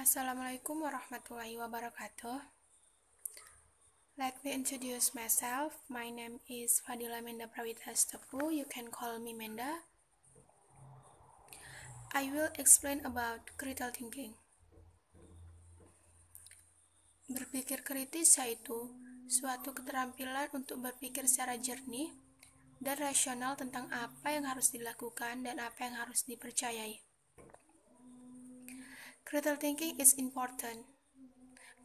Assalamualaikum warahmatullahi wabarakatuh. Let me introduce myself. My name is Fadila Menda Prawita Stopu. You can call me Menda. I will explain about critical thinking. Berpikir kritis yaitu suatu keterampilan untuk berpikir secara jernih dan rasional tentang apa yang harus dilakukan dan apa yang harus dipercayai. Critical thinking is important.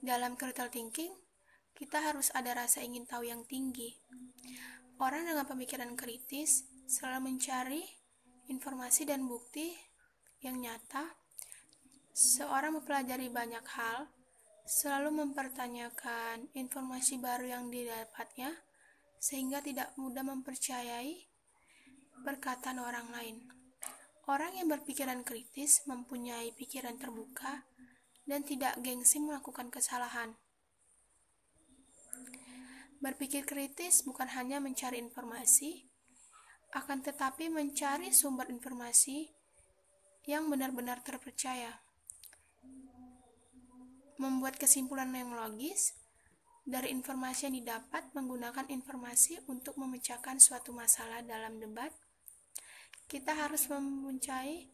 Dalam critical thinking, kita harus ada rasa ingin tahu yang tinggi. Orang dengan pemikiran kritis selalu mencari informasi dan bukti yang nyata. Seorang mempelajari banyak hal, selalu mempertanyakan informasi baru yang didapatnya, sehingga tidak mudah mempercayai perkataan orang lain. Orang yang berpikiran kritis mempunyai pikiran terbuka dan tidak gengsi melakukan kesalahan. Berpikir kritis bukan hanya mencari informasi, akan tetapi mencari sumber informasi yang benar-benar terpercaya. Membuat kesimpulan yang logis dari informasi yang didapat menggunakan informasi untuk memecahkan suatu masalah dalam debat kita harus memuncai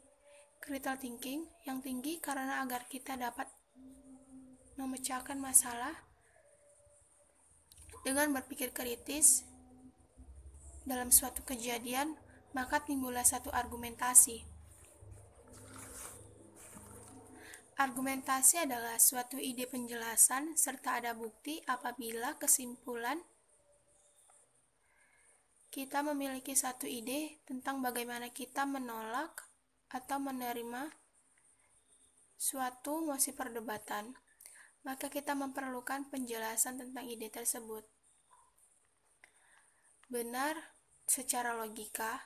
critical thinking yang tinggi karena agar kita dapat memecahkan masalah dengan berpikir kritis dalam suatu kejadian, maka timbullah satu argumentasi. Argumentasi adalah suatu ide penjelasan serta ada bukti apabila kesimpulan kita memiliki satu ide tentang bagaimana kita menolak atau menerima suatu mosi perdebatan, maka kita memerlukan penjelasan tentang ide tersebut. Benar secara logika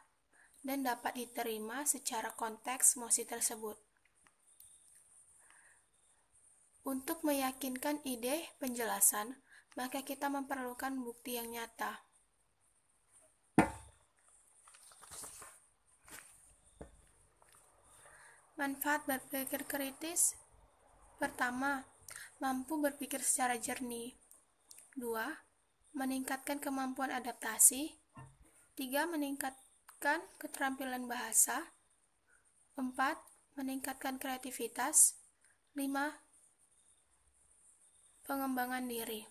dan dapat diterima secara konteks mosi tersebut. Untuk meyakinkan ide penjelasan, maka kita memerlukan bukti yang nyata. Manfaat berpikir kritis Pertama, mampu berpikir secara jernih. dua Meningkatkan kemampuan adaptasi. tiga Meningkatkan keterampilan bahasa. empat Meningkatkan kreativitas. lima Pengembangan diri.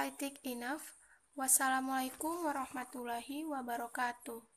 I think enough. Wassalamualaikum warahmatullahi wabarakatuh.